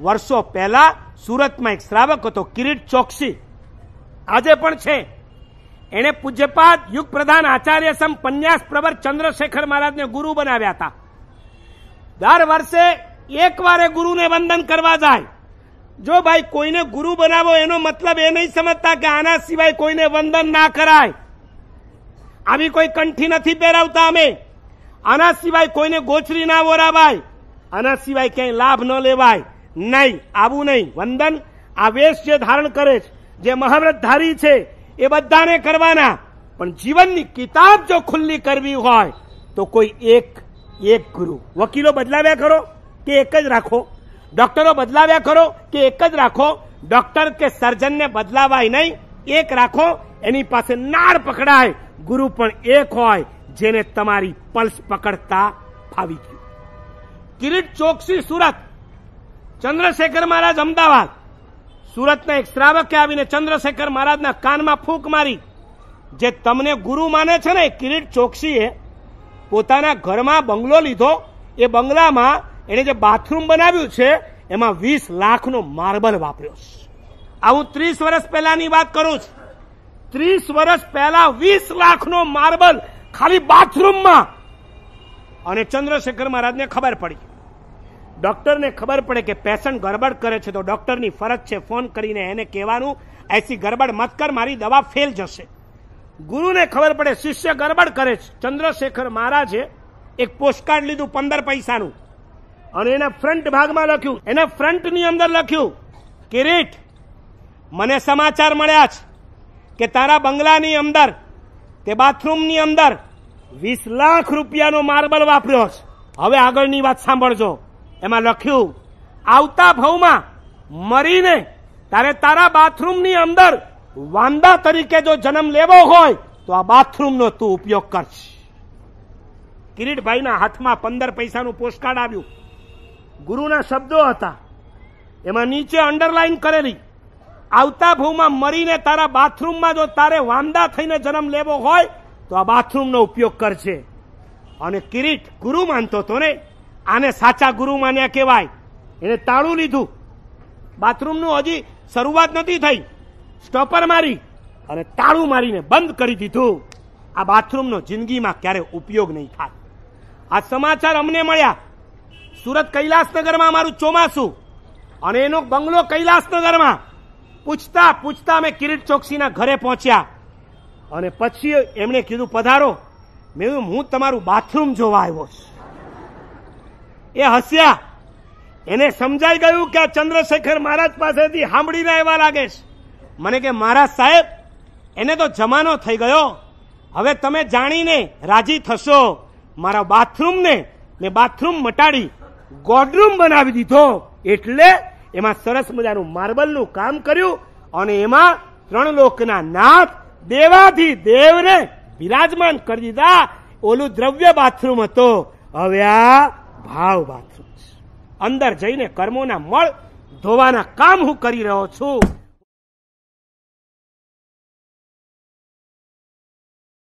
વર્ષો પહેલા સુરતમાં એક શ્રાવક હતો કિરીટ ચોકસી આજે પણ છે એણે પૂજ્યપાદ યુગ પ્રધાન આચાર્ય સમ પન્યાસ પ્રવર ચંદ્રશેખર મહારાજને ગુરુ બનાવ્યા હતા દર વર્ષે એક વારે ગુરુને વંદન કરવા જાય જો ભાઈ કોઈને ગુરુ બનાવો એનો મતલબ એ નહીં સમજતા કે આના સિવાય કોઈને વંદન ના કરાય આવી કોઈ કંઠી નથી પહેરાવતા અમે આના સિવાય કોઈને ગોચરી ના વોરાવાય આના સિવાય ક્યાંય લાભ ન લેવાય નહીં આવું નહીં વંદન આ વેશ જે ધારણ કરે છે જે મહાવ્રતધારી છે એ બધાને કરવાના પણ જીવનની કિતાબ જો ખુલ્લી કરવી હોય તો કોઈ એક એક ગુરુ વકીલો બદલાવ્યા કરો કે એક જ રાખો ડોક્ટરો બદલાવ્યા કરો કે એક જ રાખો ડોક્ટર કે સર્જનને બદલાવાય નહીં એક રાખો એની પાસે નાર પકડાય ગુરુ પણ એક હોય જેને તમારી પલ્સ પકડતા ફાવી ગયું કિરીટ ચોકસી સુરત ચંદ્રશેખર મહારાજ અમદાવાદ સુરતના એક શ્રાવકે આવીને ચંદ્રશેખર મહારાજના કાનમાં ફૂંક મારી જે તમને ગુરુ માને છે ને કિરીટ ચોકસીએ પોતાના ઘરમાં બંગલો લીધો એ બંગલામાં એણે જે બાથરૂમ બનાવ્યું છે એમાં વીસ લાખનો માર્બલ વાપર્યો છે આ ત્રીસ વર્ષ પહેલાની વાત કરું છું ત્રીસ વર્ષ પહેલા વીસ લાખનો માર્બલ ખાલી બાથરૂમમાં અને ચંદ્રશેખર મહારાજને ખબર પડી ડોક્ટરને ખબર પડે કે પેશન્ટ ગરબડ કરે છે તો ડોક્ટરની ફરજ છે ફોન કરીને એને કહેવાનું એસી ગરબડ મત કર મારી દવા ફેલ જશે ગુરુને ખબર પડે શિષ્ય ગરબડ કરે છે ચંદ્રશેખર મહારાજે એક પોસ્ટકાર્ડ લીધું પંદર પૈસાનું અને એને ફ્રન્ટ ભાગમાં લખ્યું એને ફ્રન્ટની અંદર લખ્યું કે રેટ મને સમાચાર મળ્યા છે કે તારા બંગલાની અંદર તે બાથરૂમની અંદર વીસ લાખ રૂપિયાનો માર્બલ વાપર્યો છે હવે આગળની વાત સાંભળજો એમાં લખ્યું આવતા ભવમાં મરીને તારે તારા બાથરૂમની અંદર વાંદા તરીકે જો જન્મ લેવો હોય તો આ બાથરૂમનો તું ઉપયોગ કરશ કિરીટભાઈના હાથમાં પંદર પૈસાનું પોસ્ટકાર્ડ આવ્યું ગુરુના શબ્દો હતા એમાં નીચે અંડરલાઈન કરેલી આવતા ભૂમાં મરીને તારા બાથરૂમમાં જો તારે વાંદા થઈને જન્મ લેવો હોય તો આ બાથરૂમનો ઉપયોગ કરશે અને કિરીટ ગુરુ માનતો તો ને આને સાચા ગુરુ માન્યા કહેવાય એને તાળું લીધું બાથરૂમનું હજી શરૂઆત નથી થઈ સ્ટોપર મારી અને તાળું મારીને બંધ કરી દીધું આ બાથરૂમનો જિંદગીમાં ક્યારે ઉપયોગ નહીં થાય આ સમાચાર અમને મળ્યા સુરત કૈલાસનગરમાં અમારું ચોમાસું અને એનો બંગલો કૈલાસનગરમાં પૂછતા પૂછતા અમે કિરીટ ચોકસીના ઘરે પહોંચ્યા અને પછી એમણે કીધું પધારો મેં હું તમારું બાથરૂમ જોવા આવ્યો છું એ હસ્યા એને સમજાઈ ગયું કે આ ચંદ્રશેખર મહારાજ પાસેથી સાંભળીને એવા લાગે છે મને કે મહારાજ સાહેબ એને તો જમાનો થઈ ગયો હવે તમે જાણીને રાજી થશો મારા બાથરૂમને મેં બાથરૂમ મટાડી ગોડરૂમ બનાવી દીધો એટલે એમાં સરસ મજાનું માર્બલનું કામ કર્યું અને એમાં ત્રણ લોકના નાથ દેવાથી દેવને બિરાજમાન કરી દીધા ઓલું દ્રવ્ય બાથરૂમ હતો હવે આ ભાવ બાથરૂ અંદર જઈને કર્મોના મળ ધોવાના કામ હું કરી રહ્યો છું